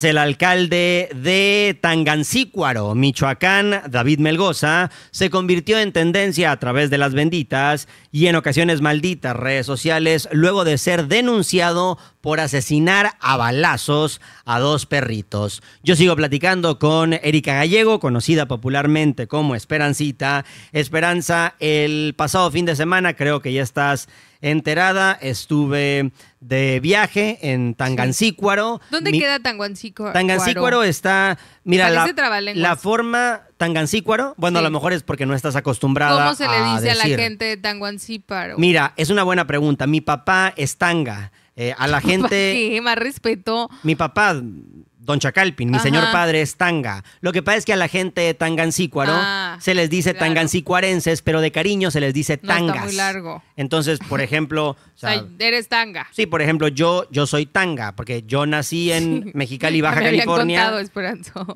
El alcalde de Tangancícuaro, Michoacán, David Melgoza, se convirtió en tendencia a través de las benditas y en ocasiones malditas redes sociales luego de ser denunciado por asesinar a balazos a dos perritos. Yo sigo platicando con Erika Gallego, conocida popularmente como Esperancita. Esperanza, el pasado fin de semana, creo que ya estás enterada, estuve de viaje en Tangancícuaro. ¿Dónde queda Tangancícuaro? Tangancícuaro está, mira, la, la, forma Tangancícuaro, bueno, a lo mejor es porque no estás acostumbrada ¿Cómo se le dice a, a la gente de Tangancícuaro? Mira, es una buena pregunta. Mi papá es tanga. Eh, a la gente. Sí, Más respeto. Mi papá, Don Chacalpin, mi señor padre es tanga. Lo que pasa es que a la gente tangancícuaro ah, se les dice tangancícuarenses, tangancicuarenses, pero de cariño se les dice tangas. No muy largo. Entonces, por ejemplo. eres tanga. Sí, por ejemplo, yo, yo soy tanga, porque yo nací en Mexicali, Baja California.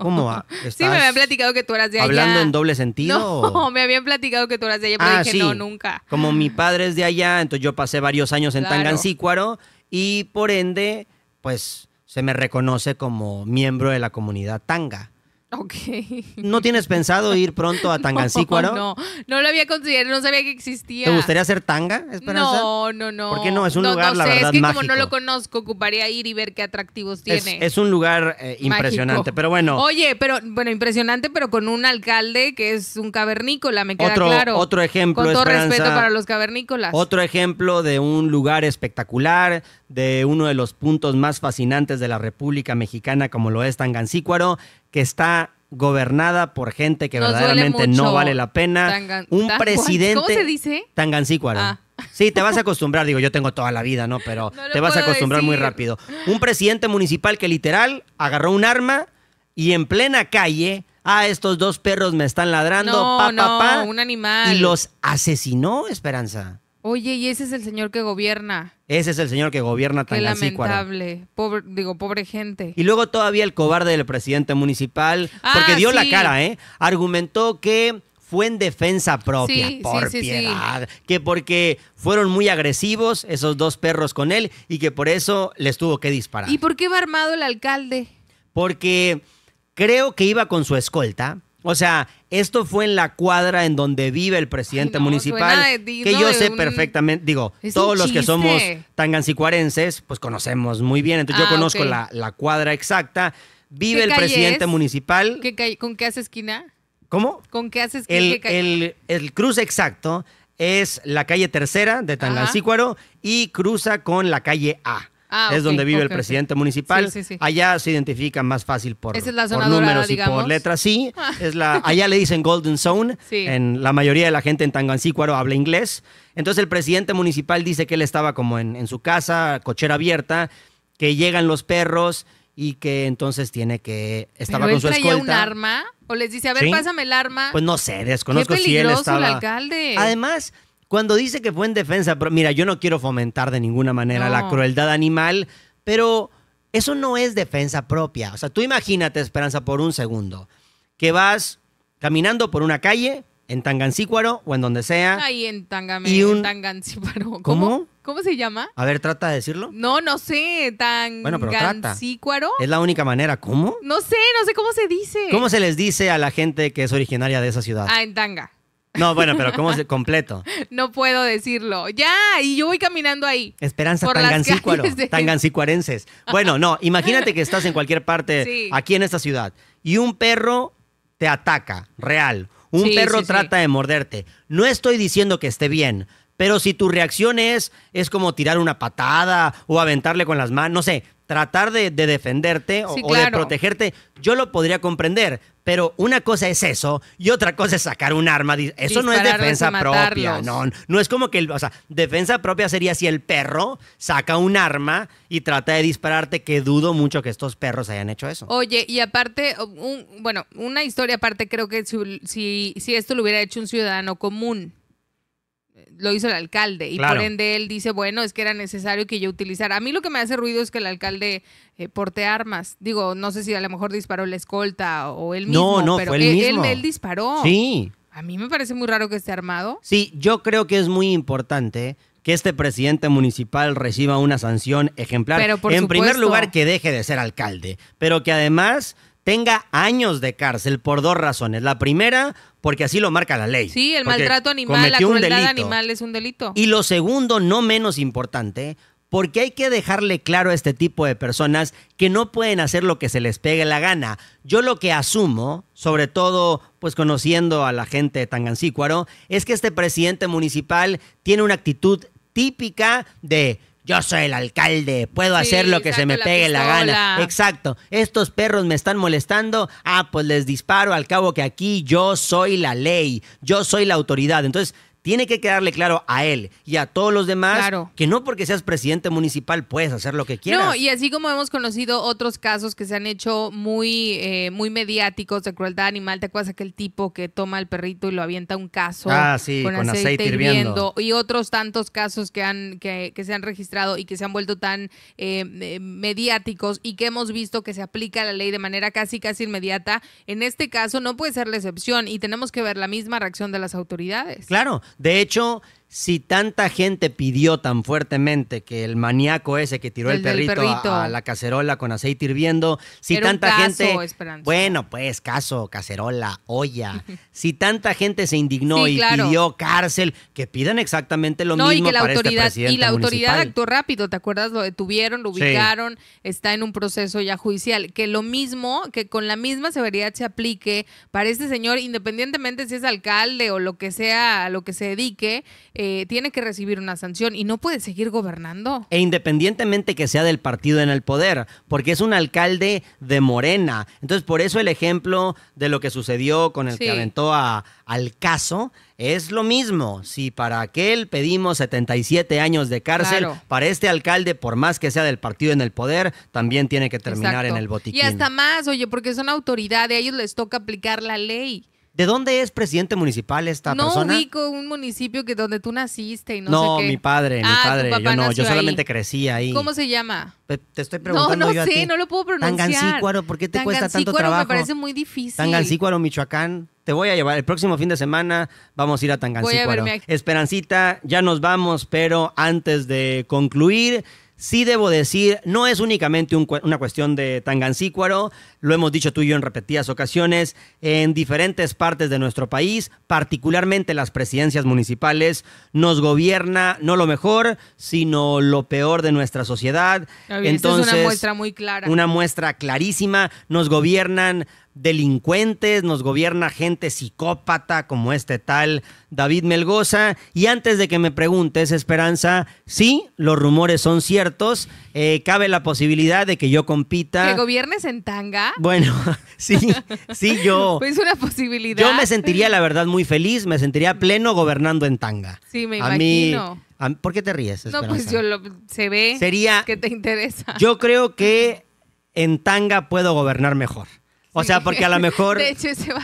¿Cómo Sí, me habían platicado que tú eras de allá. ¿Hablando en doble sentido? No, me habían platicado que tú eras de allá, pero ah, dije no, nunca. Como mi padre es de allá, entonces yo pasé varios años en claro. tangancícuaro y por ende, pues se me reconoce como miembro de la comunidad tanga. Okay. ¿No tienes pensado ir pronto a Tangancícuaro? No, no, lo había considerado, no sabía que existía. ¿Te gustaría hacer tanga, Esperanza? No, no, no. ¿Por qué no? Es un lugar, la verdad, es que como no lo conozco, ocuparía ir y ver qué atractivos tiene. Es, un lugar eh, impresionante, pero bueno. Oye, pero, bueno, impresionante, pero con un alcalde que es un cavernícola, me queda otro, claro. Otro ejemplo, Con todo respeto para los cavernícolas. Otro ejemplo de un lugar espectacular, de uno de los puntos más fascinantes de la República Mexicana, como lo es Tangancícuaro, que está gobernada por gente que verdaderamente no vale la pena. un presidente. ¿Cómo se dice? Tangancícuaro. Ah. Sí, te vas a acostumbrar, digo, yo tengo toda la vida, ¿no? Pero te vas a acostumbrar muy rápido. Un presidente municipal que literal agarró un arma y en plena calle, ah, estos dos perros me están ladrando, pa, un animal. Y los asesinó, Esperanza. Oye, y ese es el señor que gobierna. Ese es el señor que gobierna Qué lamentable. digo, pobre gente. Y luego todavía el cobarde del presidente municipal, porque ah, dio la cara, ¿eh? Argumentó que fue en defensa propia, por piedad. Que porque fueron muy agresivos esos dos perros con él y que por eso les tuvo que disparar. ¿Y por qué va armado el alcalde? Porque creo que iba con su escolta o sea, esto fue en la cuadra en donde vive el presidente municipal, que yo sé perfectamente, digo, todos los que somos tangancicuarenses, pues conocemos muy bien, entonces yo ah, conozco la, cuadra exacta, vive el presidente municipal. ¿Con qué hace esquina? ¿Cómo? ¿Con qué haces el, el, el, cruce exacto es la calle tercera de Tangancicuaro y cruza con la calle A. Ah, es donde vive el presidente municipal. Allá se identifica más fácil por, es la zona números y por letras. Sí, ah. es la, allá le dicen Golden Zone. En, la mayoría de la gente en Tangancícuaro habla inglés. Entonces el presidente municipal dice que él estaba como en, su casa, cochera abierta, que llegan los perros y que entonces tiene que estaba con su escolta. un arma o les dice, "A ver, pásame el arma." Pues no sé, desconozco si él estaba. el alcalde. Además, cuando dice que fue en defensa, pero mira, yo no quiero fomentar de ninguna manera la crueldad animal, pero eso no es defensa propia. O sea, tú imagínate, Esperanza, por un segundo, que vas caminando por una calle, en Tangancícuaro o en donde sea. Ahí en, Tangame, en Tangancícuaro. ¿Cómo? ¿Cómo? se llama? A ver, trata de decirlo. No, no sé. Tangancícuaro. Bueno, es la única manera. ¿Cómo? No sé, no sé cómo se dice. ¿Cómo se les dice a la gente que es originaria de esa ciudad? Ah, en Tanga. No, bueno, pero ¿cómo se completo? no puedo decirlo. Ya, y yo voy caminando ahí. Esperanza Tangancícuaro, Tangancicuarenses. Bueno, no, imagínate que estás en cualquier parte aquí en esta ciudad y un perro te ataca, real. Un perro trata de morderte. No estoy diciendo que esté bien, pero si tu reacción es, es como tirar una patada o aventarle con las manos, no sé, tratar de, defenderte o, de protegerte, yo lo podría comprender. Pero una cosa es eso y otra cosa es sacar un arma. Eso no es defensa propia. No, no es como que, o sea, defensa propia sería si el perro saca un arma y trata de dispararte, que dudo mucho que estos perros hayan hecho eso. Oye, y aparte, bueno, una historia aparte creo que si, si esto lo hubiera hecho un ciudadano común, lo hizo el alcalde y por ende él dice, bueno, es que era necesario que yo utilizara. A mí lo que me hace ruido es que el alcalde eh, porte armas. Digo, no sé si a lo mejor disparó la escolta o él mismo, no, no, pero fue él, Él, disparó. Sí. A mí me parece muy raro que esté armado. Sí, yo creo que es muy importante que este presidente municipal reciba una sanción ejemplar. Pero por en primer lugar, que deje de ser alcalde, pero que además tenga años de cárcel por dos razones. La primera, porque así lo marca la ley. Sí, el maltrato animal, la crueldad animal es un delito. Y lo segundo, no menos importante, porque hay que dejarle claro a este tipo de personas que no pueden hacer lo que se les pegue la gana. Yo lo que asumo, sobre todo pues conociendo a la gente de Tangancícuaro, es que este presidente municipal tiene una actitud típica de yo soy el alcalde, puedo hacer lo que se me pegue la gana. Exacto, estos perros me están molestando, ah, pues les disparo, al cabo que aquí yo soy la ley, yo soy la autoridad. Entonces, tiene que quedarle claro a él y a todos los demás que no porque seas presidente municipal puedes hacer lo que quieras. No, y así como hemos conocido otros casos que se han hecho muy, eh, muy mediáticos de crueldad animal, ¿te acuerdas aquel tipo que toma al perrito y lo avienta un caso ah, sí, con, aceite, hirviendo. Y otros tantos casos que, han, que, se han registrado y que se han vuelto tan eh, mediáticos y que hemos visto que se aplica la ley de manera casi, casi inmediata. En este caso no puede ser la excepción y tenemos que ver la misma reacción de las autoridades. Claro, de hecho, si tanta gente pidió tan fuertemente que el maníaco ese que tiró el, perrito, A, la cacerola con aceite hirviendo, si tanta gente, bueno, pues caso, cacerola, olla, si tanta gente se indignó y pidió cárcel, que pidan exactamente lo mismo la para este autoridad, este y la autoridad actuó rápido, ¿te acuerdas? Lo detuvieron, lo ubicaron, está en un proceso ya judicial, que lo mismo, que con la misma severidad se aplique para este señor independientemente si es alcalde o lo que sea, a lo que se dedique. Eh, tiene que recibir una sanción y no puede seguir gobernando. E independientemente que sea del partido en el poder, porque es un alcalde de Morena. Entonces, por eso el ejemplo de lo que sucedió con el que aventó al caso es lo mismo. Si para aquel pedimos 77 años de cárcel, para este alcalde, por más que sea del partido en el poder, también tiene que terminar en el botiquín. Y hasta más, oye, porque son autoridad, a ellos les toca aplicar la ley. ¿De dónde es presidente municipal esta persona? No ubico un municipio que donde tú naciste y no, sé qué. mi padre, mi ah, padre. yo no, yo solamente crecí ahí. ¿Cómo se llama? Te estoy preguntando no, no yo sé, no lo puedo pronunciar. Tangancícuaro, ¿por qué te cuesta tanto trabajo? me parece muy difícil. Tangancícuaro, Michoacán. Te voy a llevar el próximo fin de semana. Vamos a ir a Tangancícuaro. Esperancita, ya nos vamos, pero antes de concluir, Sí debo decir, no es únicamente una cuestión de Tangancícuaro, lo hemos dicho tú y yo en repetidas ocasiones, en diferentes partes de nuestro país, particularmente las presidencias municipales, nos gobierna no lo mejor, sino lo peor de nuestra sociedad. Entonces, es una muestra muy clara. Una muestra clarísima, nos gobiernan delincuentes, nos gobierna gente psicópata como este tal David Melgoza. Y antes de que me preguntes, Esperanza, sí, los rumores son ciertos. Eh, cabe la posibilidad de que yo compita. ¿Que gobiernes en tanga? Bueno, sí, sí, yo. es pues una posibilidad. Yo me sentiría, la verdad, muy feliz, me sentiría pleno gobernando en tanga. Sí, me imagino. ¿Por qué te ríes? Esperanza? No, pues yo lo, se ve Sería, que te interesa. Yo creo que en tanga puedo gobernar mejor. O sea, porque a lo mejor... De hecho, ese va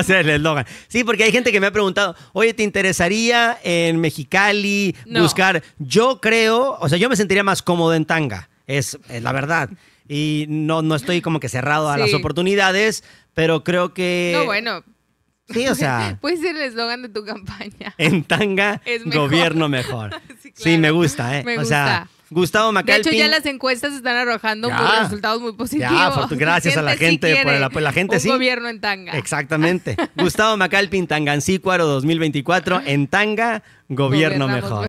a ser, el eslogan. Sí, porque hay gente que me ha preguntado, oye, ¿te interesaría en Mexicali buscar? Yo creo, o sea, yo me sentiría más cómodo en tanga, es, la verdad. Y no, no estoy como que cerrado a las oportunidades, pero creo que... No, bueno, Sí, o sea. Puede ser el eslogan de tu campaña. En tanga, gobierno mejor. sí, me gusta, ¿eh? Me gusta. O sea, Gustavo Macalpin. De hecho, ya las encuestas están arrojando resultados muy positivos. gracias a la gente, por la, la, gente sí. gobierno en tanga. Exactamente. Gustavo Macalpin, Tangancícuaro 2024, en tanga, gobierno mejor.